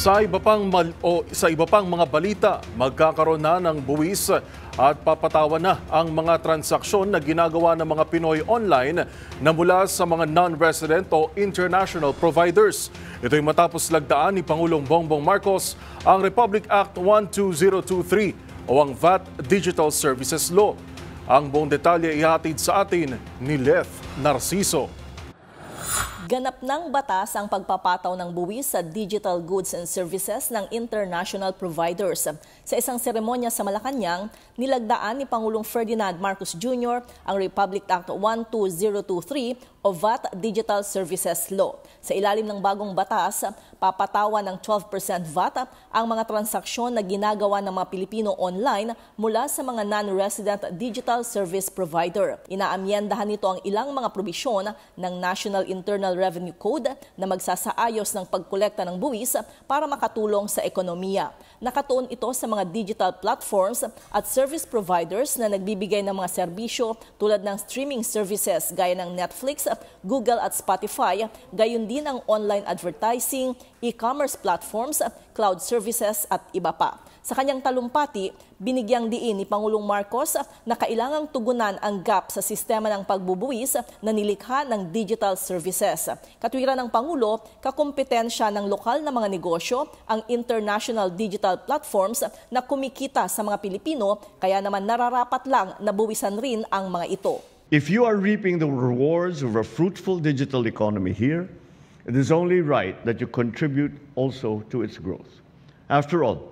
Sa iba pang mal o sa iba pang mga balita, magkakaroon na ng buwis at papatawan na ang mga transaksyon na ginagawa ng mga Pinoy online na mula sa mga non-resident o international providers. Ito'y matapos lagdaan ni Pangulong Bongbong Marcos ang Republic Act 12023 o ang VAT Digital Services Law. Ang buong detalye ihatid sa atin ni Leth Narciso. Ganap ng batas ang pagpapataw ng buwis sa digital goods and services ng international providers. Sa isang seremonya sa Malacanang, nilagdaan ni Pangulong Ferdinand Marcos Jr. ang Republic Act 12023 o VAT Digital Services Law. Sa ilalim ng bagong batas, papatawan ng 12% VAT ang mga transaksyon na ginagawa ng mga Pilipino online mula sa mga non-resident digital service provider. Inaamyendahan nito ang ilang mga probisyon ng National Internal Revenue Code na magsasaayos ng pagkolekta ng buwis para makatulong sa ekonomiya. Nakatuon ito sa mga digital platforms at service providers na nagbibigay ng mga serbisyo tulad ng streaming services gaya ng Netflix, Google at Spotify, gayon din ang online advertising, e-commerce platforms, cloud services at iba pa. Sa kanyang talumpati, binigyang diin ni Pangulong Marcos na kailangang tugunan ang gap sa sistema ng pagbubuwis na nilikha ng digital services. Katwiran ng Pangulo, kakompetensya ng lokal na mga negosyo ang international digital platforms na kumikita sa mga Pilipino, kaya naman nararapat lang na buwisan rin ang mga ito. If you are reaping the rewards of a fruitful digital economy here, it is only right that you contribute also to its growth. After all,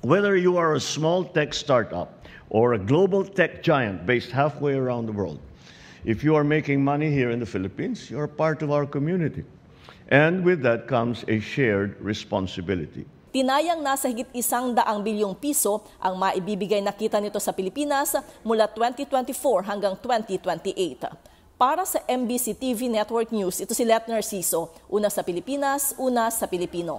whether you are a small tech startup or a global tech giant based halfway around the world, If you are making money here in the Philippines, you're part of our community. And with that comes a shared responsibility. Tinayang nasa higit isang daang bilyong piso ang maibibigay na kita nito sa Pilipinas mula 2024 hanggang 2028. Para sa MBC TV Network News, ito si Letner Siso, una sa Pilipinas, una sa Pilipino.